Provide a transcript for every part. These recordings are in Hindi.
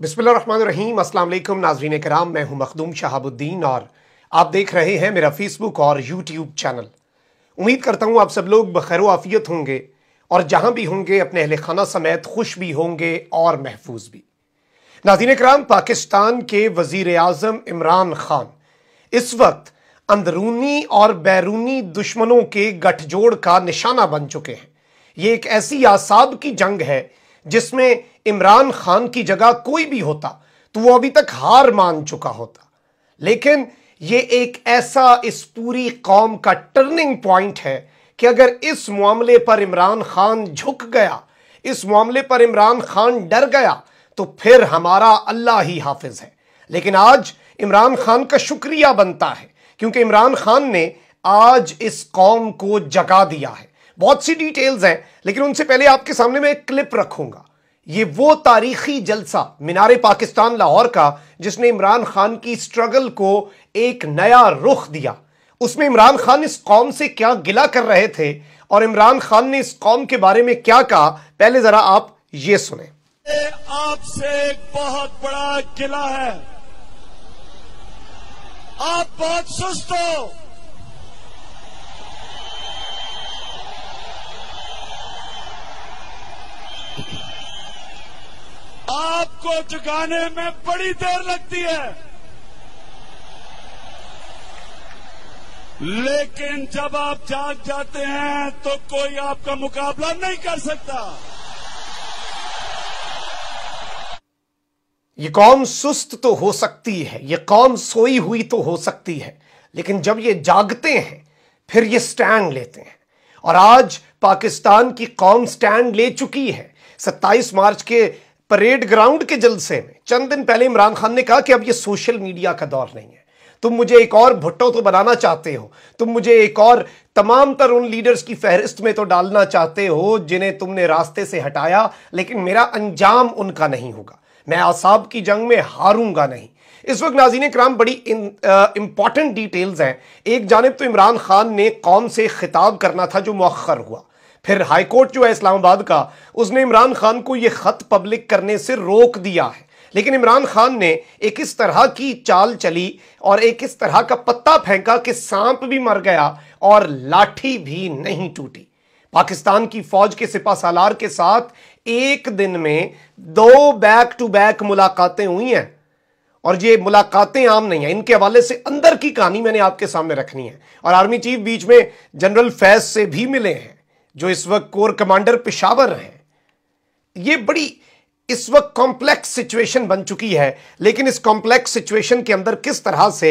बिस्मिल्लाम असलम नाजरीन कराम मैं हूं मखदूम शहाबुद्दीन और आप देख रहे हैं मेरा फेसबुक और यूट्यूब चैनल उम्मीद करता हूं आप सब लोग बखैर आफियत होंगे और जहां भी होंगे अपने अहल खाना समेत खुश भी होंगे और महफूज भी नाजीन कराम पाकिस्तान के वजीर अजम इमरान खान इस वक्त अंदरूनी और बैरूनी दुश्मनों के गठजोड़ का निशाना बन चुके हैं ये एक ऐसी आसाब की जंग है जिसमें इमरान खान की जगह कोई भी होता तो वो अभी तक हार मान चुका होता लेकिन ये एक ऐसा इस पूरी कौम का टर्निंग पॉइंट है कि अगर इस मामले पर इमरान खान झुक गया इस मामले पर इमरान खान डर गया तो फिर हमारा अल्लाह ही हाफिज है लेकिन आज इमरान खान का शुक्रिया बनता है क्योंकि इमरान खान ने आज इस कौम को जगा दिया है बहुत सी डिटेल्स हैं लेकिन उनसे पहले आपके सामने मैं एक क्लिप रखूंगा ये वो तारीखी जलसा मीनार पाकिस्तान लाहौर का जिसने इमरान खान की स्ट्रगल को एक नया रुख दिया उसमें इमरान खान इस कौम से क्या गिला कर रहे थे और इमरान खान ने इस कौम के बारे में क्या कहा पहले जरा आप ये सुने आपसे एक बहुत बड़ा गिला है आप बहुत सुस्त हो चुकाने में बड़ी देर लगती है लेकिन जब आप जाग जाते हैं तो कोई आपका मुकाबला नहीं कर सकता ये कौम सुस्त तो हो सकती है ये कौम सोई हुई तो हो सकती है लेकिन जब ये जागते हैं फिर ये स्टैंड लेते हैं और आज पाकिस्तान की कौम स्टैंड ले चुकी है 27 मार्च के परेड ग्राउंड के जलसे में चंद दिन पहले इमरान खान ने कहा कि अब ये सोशल मीडिया का दौर नहीं है तुम मुझे एक और भुट्टो तो बनाना चाहते हो तुम मुझे एक और तमाम तर उन लीडर्स की फहरिस्त में तो डालना चाहते हो जिन्हें तुमने रास्ते से हटाया लेकिन मेरा अंजाम उनका नहीं होगा मैं आसाब की जंग में हारूंगा नहीं इस वक्त नाजीन कराम बड़ी इंपॉर्टेंट डिटेल्स हैं एक जानब तो इमरान खान ने कौम से खिताब करना था जो मौखर हुआ फिर हाईकोर्ट जो है इस्लामाबाद का उसने इमरान खान को यह खत पब्लिक करने से रोक दिया है लेकिन इमरान खान ने एक इस तरह की चाल चली और एक इस तरह का पत्ता फेंका कि सांप भी मर गया और लाठी भी नहीं टूटी पाकिस्तान की फौज के सिपा सालार के साथ एक दिन में दो बैक टू बैक मुलाकातें हुई हैं और ये मुलाकातें आम नहीं है इनके हवाले से अंदर की कहानी मैंने आपके सामने रखनी है और आर्मी चीफ बीच में जनरल फैज से भी मिले हैं जो इस वक्त कोर कमांडर पेशावर हैं ये बड़ी इस वक्त कॉम्प्लेक्स सिचुएशन बन चुकी है लेकिन इस कॉम्प्लेक्स सिचुएशन के अंदर किस तरह से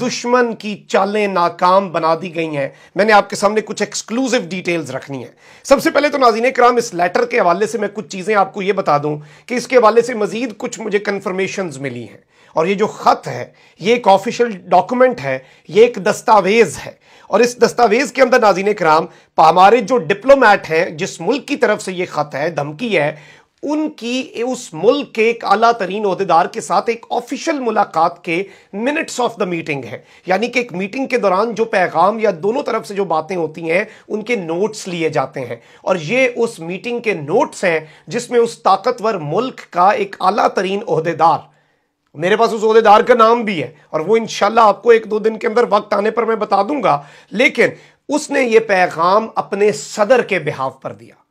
दुश्मन की चालें नाकाम बना दी गई हैं मैंने आपके सामने कुछ एक्सक्लूसिव डिटेल्स रखनी है सबसे पहले तो नाजीन कराम इस लेटर के हवाले से मैं कुछ चीज़ें आपको यह बता दूं कि इसके हवाले से मजीद कुछ मुझे कन्फर्मेशन मिली हैं और ये जो ख़त है ये एक ऑफिशियल डॉक्यूमेंट है ये एक दस्तावेज़ है और इस दस्तावेज़ के अंदर नाजीन कराम हमारे जो डिप्लोमैट हैं जिस मुल्क की तरफ से ये ख़त है धमकी है उनकी उस मुल्क के एक अला तरीन अहदेदार के साथ एक ऑफिशियल मुलाकात के मिनट्स ऑफ द मीटिंग है यानी कि एक मीटिंग के दौरान जो पैगाम या दोनों तरफ से जो बातें होती हैं उनके नोट्स लिए जाते हैं और ये उस मीटिंग के नोट्स हैं जिसमें उस ताकतवर मुल्क का एक अला तरीन अहदेदार मेरे पास उस अहदेदार का नाम भी है और वो इनशाला आपको एक दो दिन के अंदर वक्त आने पर मैं बता दूंगा लेकिन उसने ये पैगाम अपने सदर के बिहाव पर दिया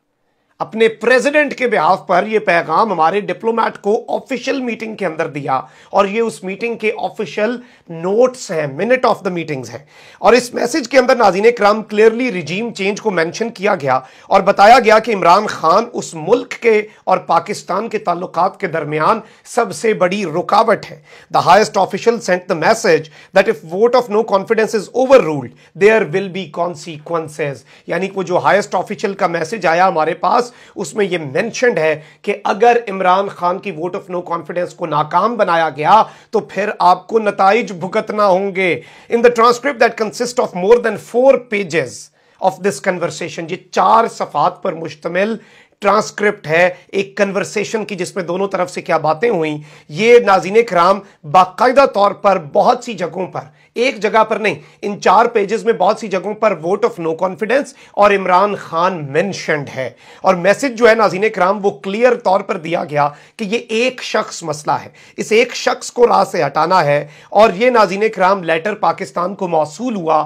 अपने प्रेसिडेंट के बिहाफ पर यह पैगाम हमारे डिप्लोमैट को ऑफिशियल मीटिंग के अंदर दिया और ये उस मीटिंग के ऑफिशियल नोट्स हैं मिनट ऑफ द मीटिंग्स हैं और इस मैसेज के अंदर नाजीन क्राम क्लियरली रिजीम चेंज को मेंशन किया गया और बताया गया कि इमरान खान उस मुल्क के और पाकिस्तान के ताल्लुक के दरमियान सबसे बड़ी रुकावट है the highest official sent the message that if vote of no confidence is overruled there will be consequences यानी वो जो हाइस्ट ऑफिशियल का मैसेज आया हमारे पास उसमें यह मैंशनड है कि अगर इमरान खान की वोट ऑफ नो कॉन्फिडेंस को नाकाम बनाया गया तो फिर आपको नतज भुगतना होंगे in the transcript that consist of more than four pages of this conversation ये चार सफात पर मुश्तमिल ट्रांसक्रिप्ट है एक कन्वर्सेशन की जिसमें दोनों तरफ से क्या बातें हुई ये नाजीन कराम बाकायदा तौर पर बहुत सी जगहों पर एक जगह पर नहीं इन चार पेजेस में बहुत सी जगहों पर वोट ऑफ नो कॉन्फिडेंस और इमरान खान मैंशनड है और मैसेज जो है नाजीन कराम वो क्लियर तौर पर दिया गया कि ये एक शख्स मसला है इस एक शख्स को राह से हटाना है और ये नाजीन कराम लेटर पाकिस्तान को मौसू हुआ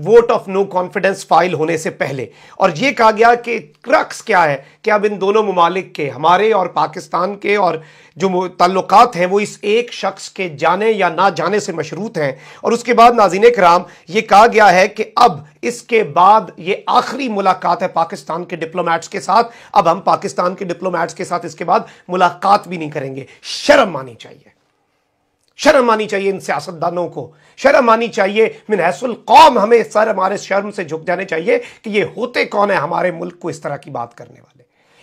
vote of no confidence file होने से पहले और यह कहा गया कि क्रक्स क्या है कि अब इन दोनों ममालिक के हमारे और पाकिस्तान के और जो ताल्लुक हैं वो इस एक शख्स के जाने या ना जाने से मशरूत हैं और उसके बाद नाजीन कराम ये कहा गया है कि अब इसके बाद ये आखिरी मुलाकात है पाकिस्तान के डिप्लोमैट्स के साथ अब हम पाकिस्तान के डिप्लोमैट्स के साथ इसके बाद मुलाकात भी नहीं करेंगे शर्म मानी चाहिए शर्म आनी चाहिए इन सियासतदानों को शर्म आनी चाहिए मिनहसुल कौम हमें सर हमारे शर्म से झुक जाने चाहिए कि ये होते कौन है हमारे मुल्क को इस तरह की बात करने वाले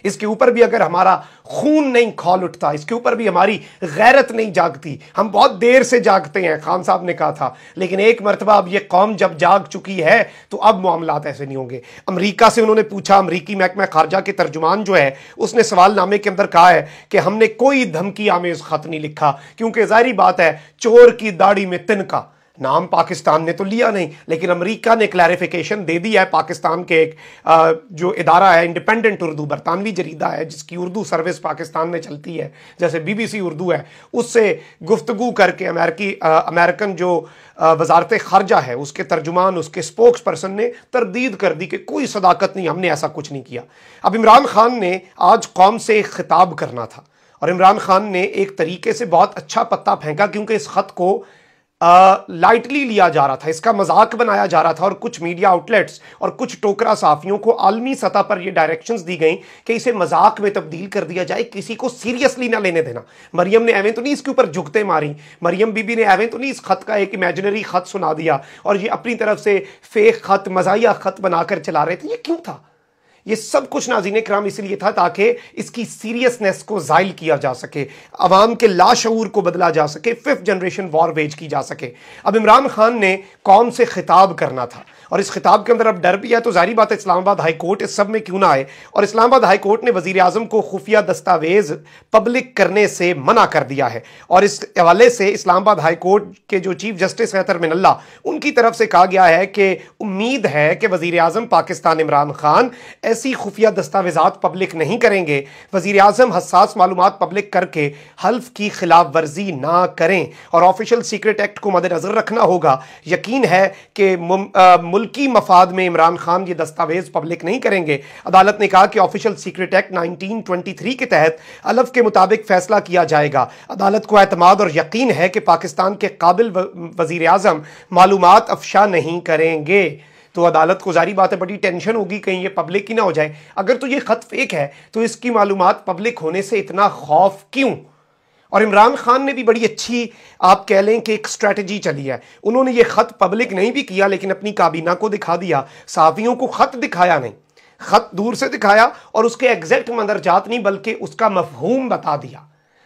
इसके ऊपर भी अगर हमारा खून नहीं खोल उठता इसके ऊपर भी हमारी गैरत नहीं जागती हम बहुत देर से जागते हैं खान साहब ने कहा था लेकिन एक मरतबा अब ये कौम जब जाग चुकी है तो अब मामला ऐसे नहीं होंगे अमरीका से उन्होंने पूछा अमरीकी महकमा खारजा के तर्जुमान जो है उसने सवाल नामे के अंदर कहा है कि हमने कोई धमकी आमेज खत नहीं लिखा क्योंकि जाहरी बात है चोर की दाढ़ी में तिनका नाम पाकिस्तान ने तो लिया नहीं लेकिन अमेरिका ने क्लैरिफिकेशन दे दी है पाकिस्तान के एक जो इदारा है इंडिपेंडेंट उर्दू बरतानवी जरीदा है जिसकी उर्दू सर्विस पाकिस्तान में चलती है जैसे बीबीसी उर्दू है उससे गुफ्तगु करके अमेरिकी अमेरिकन जो वजारत खारजा है उसके तर्जुमान उसके स्पोक्स पर्सन ने तरदीद कर दी कि कोई सदाकत नहीं हमने ऐसा कुछ नहीं किया अब इमरान खान ने आज कौम से खिताब करना था और इमरान खान ने एक तरीके से बहुत अच्छा पत्ता फेंका क्योंकि इस ख़त को लाइटली लिया जा रहा था इसका मजाक बनाया जा रहा था और कुछ मीडिया आउटलेट्स और कुछ टोकरा साफियों को आलमी सतह पर यह डायरेक्शंस दी गई कि इसे मजाक में तब्दील कर दिया जाए किसी को सीरियसली ना लेने देना मरियम ने एवें तो नहीं इसके ऊपर झुकते मारी मरियम बीबी ने एवें तो नहीं इस खत का एक इमेजनरी खत सुना दिया और ये अपनी तरफ से फेक खत मजाया खत बनाकर चला रहे थे ये क्यों था ये सब कुछ नाजीन कराम इसलिए था ताकि इसकी सीरियसनेस को जायल किया जा सके अवाम के लाशूर को बदला जा सके फिफ्थ जनरेशन वॉर वेज की जा सके अब इमरान खान ने कौम से खिताब करना था और इस खिताब के अंदर अब डर भी है तो जारी बात है इस्लामाबाद हाई कोर्ट इस सब में क्यों ना आए और इस्लामाबाद हाई कोर्ट ने वजीर अजम को खुफिया दस्तावेज पब्लिक करने से मना कर दिया है और इस हवाले से इस्लामाबाद हाई कोर्ट के जो चीफ जस्टिस हैं तरमिनल्ला उनकी तरफ से कहा गया है कि उम्मीद है कि वजीर अजम पाकिस्तान इमरान खान ऐसी खुफिया दस्तावेजात पब्लिक नहीं करेंगे वजीर अजम हसास मालूम पब्लिक करके हल्फ की खिलाफ वर्जी ना करें और ऑफिशियल सीक्रेट एक्ट को मद्देनजर रखना होगा यकीन है कि मुल्की मफाद में इमरान खान ये दस्तावेज पब्लिक नहीं करेंगे अदालत ने कहा कि official secret act nineteen twenty three के तहत अलफ के मुताबिक फैसला किया जाएगा अदालत को अतमाद और यकीन है कि पाकिस्तान के काबिल वजीर अजम मालूम अफशा नहीं करेंगे तो अदालत को जारी बात है बड़ी टेंशन होगी कहीं ये पब्लिक ही ना हो जाए अगर तो ये खत फेक है तो इसकी मालूम पब्लिक होने से इतना खौफ क्यों और इमरान खान ने भी बड़ी अच्छी आप कह लें कि एक स्ट्रेटजी चली है उन्होंने ये ख़त पब्लिक नहीं भी किया लेकिन अपनी काबीना को दिखा दिया साफियों को ख़त दिखाया नहीं ख़त दूर से दिखाया और उसके एग्जैक्ट मंदरजात नहीं बल्कि उसका मफहूम बता दिया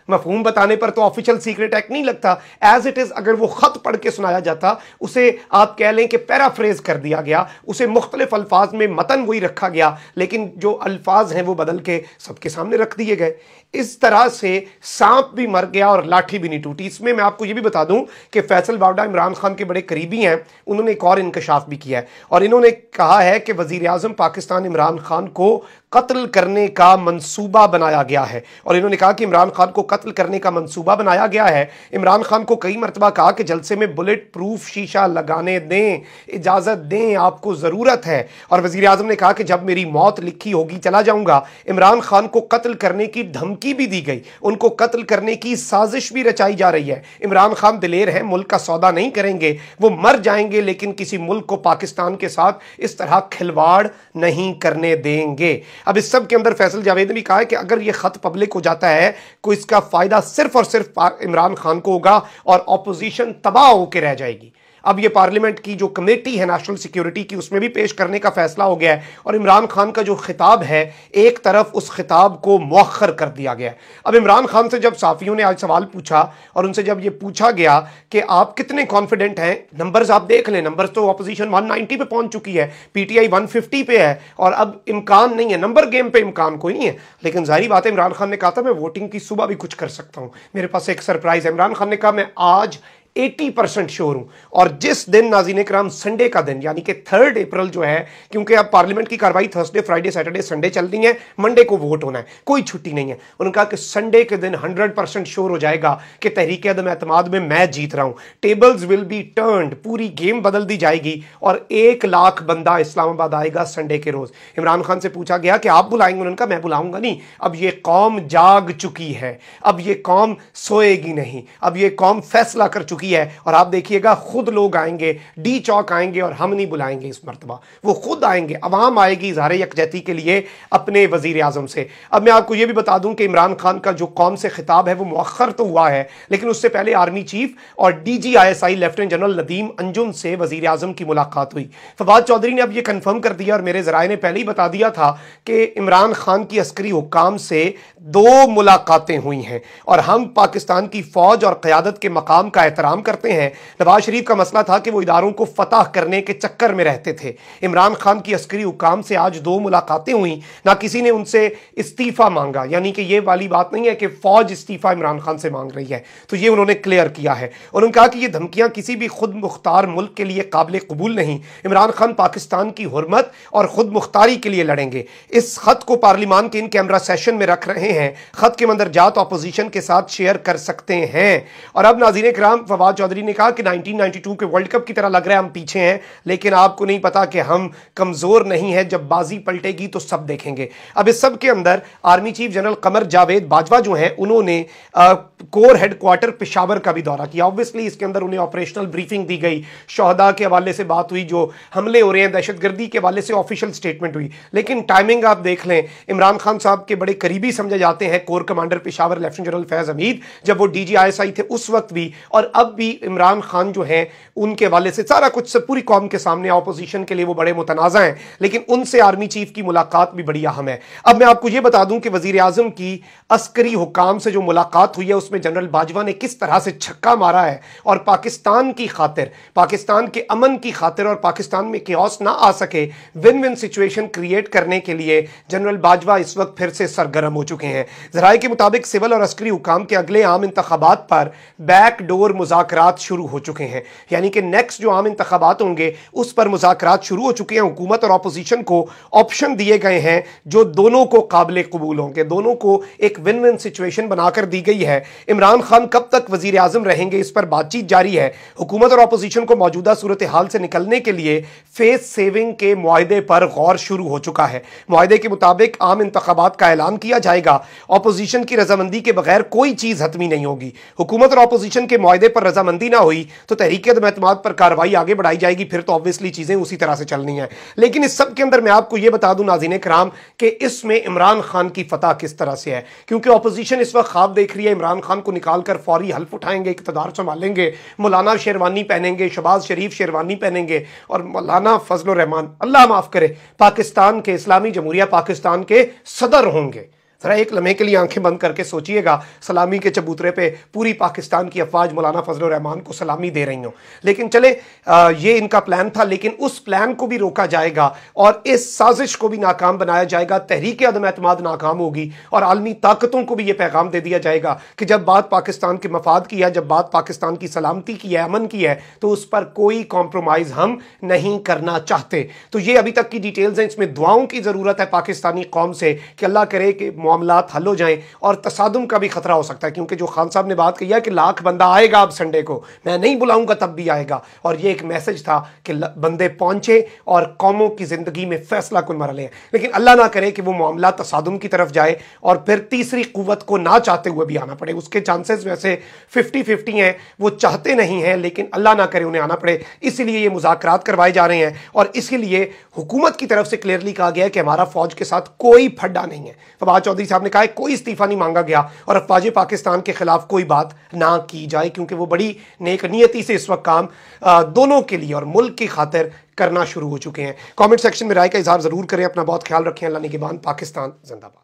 मफहूम बताने पर तो ऑफिशियल सीक्रेट एक्ट नहीं लगता एज इट इज़ अगर वो ख़त पढ़ के सुनाया जाता उसे आप कह लें कि पैराफ्रेज कर दिया गया उसे मुख्तलिफ अल्फाज में मतन वही रखा गया लेकिन जो अल्फाज हैं वो बदल के सबके सामने रख दिए गए इस तरह से सांप भी मर गया और लाठी भी नहीं टूटी इसमें मैं आपको यह भी बता दूं कि फैसल बावडा इमरान खान के बड़े करीबी हैं उन्होंने एक और इंकशाफ भी किया है और इन्होंने कहा है कि वजीर आजम पाकिस्तान इमरान खान को कत्ल करने का मंसूबा बनाया गया है और इन्होंने कहा कि इमरान खान को कत्ल करने का मंसूबा बनाया गया है इमरान खान को कई मरतबा कहा कि जलसे में बुलेट प्रूफ शीशा लगाने दें इजाज़त दें आपको ज़रूरत है और वजीर ने कहा कि जब मेरी मौत लिखी होगी चला जाऊंगा इमरान खान को कत्ल करने की धमकी धमकी भी दी गई उनको कत्ल करने की साजिश भी रचाई जा रही है इमरान खान दिलेर हैं मुल्क का सौदा नहीं करेंगे वो मर जाएंगे लेकिन किसी मुल्क को पाकिस्तान के साथ इस तरह खिलवाड़ नहीं करने देंगे अब इस सब के अंदर फैसल जावेद ने भी कहा है कि अगर यह ख़त पब्लिक हो जाता है तो इसका फ़ायदा सिर्फ और सिर्फ इमरान खान को होगा और अपोजिशन तबाह होकर रह जाएगी अब ये पार्लियामेंट की जो कमेटी है नेशनल सिक्योरिटी की उसमें भी पेश करने का फैसला हो गया है और इमरान खान का जो खिताब है एक तरफ उस खिताब को मौखर कर दिया गया है अब इमरान खान से जब साफियों ने आज सवाल पूछा और उनसे जब ये पूछा गया कि आप कितने कॉन्फिडेंट हैं नंबर्स आप देख लें नंबर्स तो अपोजिशन 190 पे पहुंच चुकी है पीटीआई 150 पे है और अब इम्कान नहीं है नंबर गेम पे इम्कान कोई नहीं है लेकिन जारी बात है इमरान खान ने कहा था मैं वोटिंग की सुबह भी कुछ कर सकता हूं मेरे पास एक सरप्राइज है इमरान खान ने कहा मैं आज 80 परसेंट श्योर हूं और जिस दिन नाजीन कराम संडे का दिन यानी कि थर्ड अप्रैल जो है क्योंकि अब पार्लियामेंट की कार्रवाई थर्सडे फ्राइडे सैटरडे संडे चल रही है मंडे को वोट होना है कोई छुट्टी नहीं है उन्होंने कहा कि संडे के दिन हंड्रेड परसेंट श्योर हो जाएगा कि तहरीक अदम अतमाद में मैं जीत रहा हूं टेबल्स विल बी टर्न पूरी गेम बदल दी जाएगी और एक लाख बंदा इस्लामाबाद आएगा संडे के रोज इमरान खान से पूछा गया कि आप बुलाएंगे उन्होंने कहा मैं बुलाऊंगा नहीं अब ये कौम जाग चुकी है अब ये कौम सोएगी नहीं अब ये कौम फैसला कर चुकी की है और आप देखिएगा खुद लोग आएंगे डी चौक आएंगे और हम नहीं बुलाएंगे इस मरतबा वो खुद आएंगे अवाम आएगी इजहार यकजहती के लिए अपने वजीर आजम से अब मैं आपको यह भी बता दूं कि इमरान खान का जो कौम से खिताब है वो मौखर तो हुआ है लेकिन उससे पहले आर्मी चीफ और D G I S I lieutenant general Nadeem Anjum से वजीर आजम की मुलाकात हुई फवाद चौधरी ने अब यह कन्फर्म कर दिया और मेरे जराए ने पहले ही बता दिया था कि इमरान खान की अस्करी हुकाम से दो मुलाकातें हुई हैं और हम पाकिस्तान की फौज और क्यादत के मकाम का एहतराम काम करते हैं नवाज शरीफ का मसला था कि वो इदारों को फतह करने के चक्कर में रहते थे इमरान खान की अस्करी हुकाम से आज दो मुलाकातें हुई ना किसी ने उनसे इस्तीफ़ा मांगा यानी कि ये वाली बात नहीं है कि फ़ौज इस्तीफ़ा इमरान खान से मांग रही है तो ये उन्होंने क्लियर किया है उन्होंने कहा कि ये धमकियां किसी भी खुद मुख्तार मुल्क के लिए काबिल कबूल नहीं इमरान खान पाकिस्तान की हरमत और खुद मुख्तारी के लिए लड़ेंगे इस खत को पार्लिमान के इन कैमरा सेशन में रख रहे हैं खत के मंदरजात अपोजिशन के साथ शेयर कर सकते हैं और अब नाजीन कराम शहबाज चौधरी ने कहा कि 1992 के वर्ल्ड कप की तरह लग रहा है हम पीछे हैं लेकिन आपको नहीं पता कि हम कमज़ोर नहीं है जब बाजी पलटेगी तो सब देखेंगे अब इस सब के अंदर army chief general Qamar Javed Bajwa जो हैं उन्होंने आ, कोर हेडक्वार्टर पिशावर का भी दौरा किया ऑब्वियसली इसके अंदर उन्हें ऑपरेशनल ब्रीफिंग दी गई शहदा के हवाले से बात हुई जो हमले हो रहे हैं दहशतगर्दी के हवाले से ऑफिशियल स्टेटमेंट हुई लेकिन टाइमिंग आप देख लें इमरान खान साहब के बड़े करीबी समझे जाते हैं corps commander Peshawar lieutenant general Faiz Hameed जब वो डीजीआईएसआई थे उस वक्त भी और अब भी इमरान खान जो हैं उनके वाले से सारा कुछ से पूरी कौम के सामने अपोजिशन के लिए वो बड़े मुतनाज़ा हैं लेकिन उनसे आर्मी चीफ की मुलाकात भी बड़ी अहम है अब मैं आपको ये बता दूं कि वजीर आजम की अस्करी हुकाम से जो मुलाकात हुई है उसमें जनरल बाजवा ने किस तरह से छक्का मारा है और पाकिस्तान की खातिर पाकिस्तान के अमन की खातिर और पाकिस्तान में क्योस ना आ सके विन विन सिचुएशन क्रिएट करने के लिए जनरल बाजवा इस वक्त फिर से सरगर्म हो चुके हैं जराए के मुताबिक सिविल और अस्करी हुकाम के अगले आम इंतबात पर बैकडोर मुजा मुजात शुरू हो चुके हैं यानी कि नेक्स्ट जो आम इंतबात होंगे उस पर मुजात शुरू हो चुके हैं हुकूमत और अपोजिशन को ऑप्शन दिए गए हैं जो दोनों को काबिल कबूल होंगे दोनों को एक विन विन सिचुएशन बनाकर दी गई है इमरान खान कब तक वजीर आजम रहेंगे इस पर बातचीत जारी है हुकूमत और अपोजिशन को मौजूदा सूरत हाल से निकलने के लिए फेस सेविंग के माहदे पर गौर शुरू हो चुका है माहदे के मुताबिक आम इंतबात का ऐलान किया जाएगा अपोजिशन की रजामंदी के बगैर कोई चीज़ हतमी नहीं होगी हुकूमत और अपोजिशन के माहदे पर पर रजामंदी ना हुई तो तहरीक एतमाद पर कार्रवाई आगे बढ़ाई जाएगी फिर तो ऑब्वियसली चीज़ें उसी तरह से चलनी है लेकिन इस सब के अंदर मैं आपको यह बता दूं नाजीन कराम कि इसमें इमरान खान की फतह किस तरह से है क्योंकि अपोजिशन इस वक्त खाब देख रही है इमरान खान को निकाल कर फौरी हल्फ उठाएंगे इकतदार संभालेंगे मौलाना शेरवानी पहनेंगे शबाज शरीफ शेरवानी पहनेंगे और मौलाना फजल रहमान अल्लाह माफ़ करे पाकिस्तान के इस्लामी जमहूरिया पाकिस्तान के सदर होंगे રા એક લમહે કે લિયે આંખે બંધ કરકે સોચિયેગા સલામી કે ચબૂતરે પે પૂરી પાકિસ્તાન કી અવાજ મુલાના ફઝલુર रहमान કો સલામી દે રહી હું લેકિન ચલે યે ઇનકા પ્લાન થા લેકિન ઉસ પ્લાન કો ભી રોકા જાયેગા ઓર ઇસ સાઝિશ કો ભી નાકામ બનાયા જાયેગા તહરીક-એ-અદમ-એ-એતમાદ નાકામ હોગી ઓર આલમી તાકતો કો ભી યે પેગામ દે દિયા જાયેગા કે જબ બાત પાકિસ્તાન કે મફાદ કી હૈ જબ બાત પાકિસ્તાન કી સલામતી કી હૈ અમાન કી હૈ તો ઉસ પર કોઈ કમ્ プロ માઇઝ હમ નહીં karna ચાહતે તો યે અભી તક કી ડિટેલ્સ હે ઇસમે દુઆઓ કી જરૂરત હૈ પાકિસ્તાની કૌમ સે કે અલ્લાહ કરે કે मामला हल हो जाएं और तसादम का भी ख़तरा हो सकता है क्योंकि जो खान साहब ने बात किया है कि लाख बंदा आएगा अब संडे को मैं नहीं बुलाऊंगा तब भी आएगा और ये एक मैसेज था कि बंदे पहुंचे और कौमों की ज़िंदगी में फ़ैसला कुल मर ले लेकिन अल्लाह ना करे कि वो मामला तसादम की तरफ जाए और फिर तीसरी कुत को ना चाहते हुए भी आना पड़े उसके चांसेस वैसे फिफ्टी फिफ्टी हैं वो चाहते नहीं हैं लेकिन अल्लाह ना करे उन्हें आना पड़े इसीलिए ये मुजाकर करवाए जा रहे हैं और इसीलिए हुकूमत की तरफ से क्लियरली कहा गया है कि हमारा फौज के साथ कोई फड्डा नहीं है फवाद चौधरी चौधरी साहब ने कहा है कोई इस्तीफा नहीं मांगा गया और अफवाज पाकिस्तान के खिलाफ कोई बात ना की जाए क्योंकि वो बड़ी नेक नीयती से इस वक्त काम दोनों के लिए और मुल्क की खातिर करना शुरू हो चुके हैं कमेंट सेक्शन में राय का इजहार जरूर करें अपना बहुत ख्याल रखें अल्लाह निगेबान पाकिस्तान जिंदाबाद